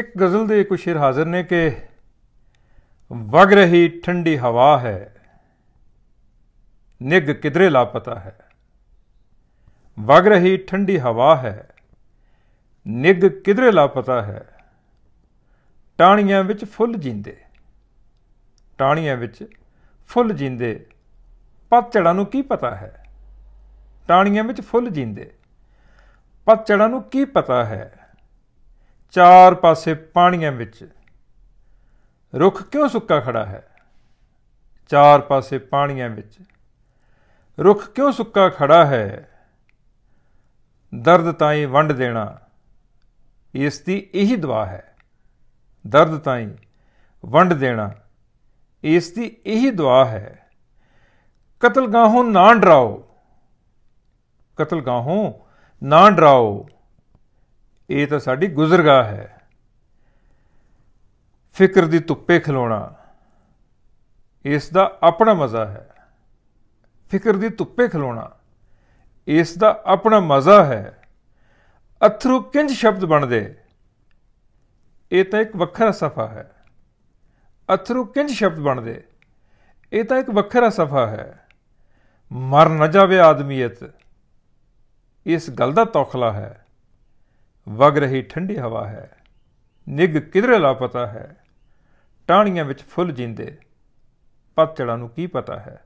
ਇੱਕ ਗਜ਼ਲ ਦੇ ਕੁਝ ਸ਼ੇਰ ਹਾਜ਼ਰ ਨੇ ਕਿ ਵਗ ਰਹੀ ਠੰਡੀ ਹਵਾ ਹੈ ਨਿਗ ਕਿਧਰੇ ਲਾਪਤਾ ਹੈ ਵਗ ਰਹੀ ਠੰਡੀ ਹਵਾ ਹੈ ਨਿਗ ਕਿਧਰੇ ਲਾਪਤਾ ਹੈ ਟਾਣੀਆਂ ਵਿੱਚ ਫੁੱਲ ਜਿੰਦੇ ਟਾਣੀਆਂ ਵਿੱਚ ਫੁੱਲ ਜਿੰਦੇ ਪਤਝੜਾਂ ਨੂੰ ਕੀ ਪਤਾ ਹੈ ਟਾਣੀਆਂ ਵਿੱਚ ਫੁੱਲ ਜਿੰਦੇ ਪਤਝੜਾਂ ਨੂੰ ਕੀ ਪਤਾ ਹੈ ਚਾਰ ਪਾਸੇ ਪਾਣੀਆਂ ਵਿੱਚ ਰੁੱਖ ਕਿਉਂ ਸੁੱਕਾ ਖੜਾ ਹੈ ਚਾਰ ਪਾਸੇ ਪਾਣੀਆਂ ਵਿੱਚ ਰੁੱਖ ਕਿਉਂ ਸੁੱਕਾ ਖੜਾ ਹੈ ਦਰਦ ਤਾਈਂ ਵੰਡ ਦੇਣਾ ਇਸ ਦੀ ਇਹੀ ਦੁਆ ਹੈ ਦਰਦ ਤਾਈਂ ਵੰਡ ਦੇਣਾ ਇਸ ਦੀ ਇਹੀ ਦੁਆ ਹੈ ਕਤਲਗਾਹੋਂ ਨਾ ਡਰਾਓ ਕਤਲਗਾਹੋਂ ਨਾ ਡਰਾਓ ਇਹ ਤਾਂ ਸਾਡੀ ਗੁਜ਼ਰਗਾਹ ਹੈ ਫਿਕਰ ਦੀ ਤੁੱਪੇ ਖਲੋਣਾ ਇਸ ਦਾ ਆਪਣਾ ਮਜ਼ਾ ਹੈ ਫਿਕਰ ਦੀ ਤੁੱਪੇ ਖਲੋਣਾ ਇਸ ਦਾ ਆਪਣਾ ਮਜ਼ਾ ਹੈ ਅਥਰੂ ਕਿੰਜ ਸ਼ਬਦ ਬਣਦੇ ਇਹ ਤਾਂ ਇੱਕ ਵੱਖਰਾ ਸਫਾ ਹੈ ਅਥਰੂ ਕਿੰਜ ਸ਼ਬਦ ਬਣਦੇ ਇਹ ਤਾਂ ਇੱਕ ਵੱਖਰਾ ਸਫਾ ਹੈ ਮਰ ਨਾ ਜਾਵੇ ਆਦਮੀਅਤ ਇਸ ਗੱਲ ਦਾ ਤੌਖਲਾ ਹੈ ਵਗ ਰਹੀ ਠੰਡੀ ਹਵਾ ਹੈ ਨਿੱਗ ਕਿਧਰੇ ਲਾਪਤਾ ਹੈ ਟਾਹਣੀਆਂ ਵਿੱਚ ਫੁੱਲ ਜਿੰਦੇ ਪਤਝੜਾਂ ਨੂੰ ਕੀ ਪਤਾ ਹੈ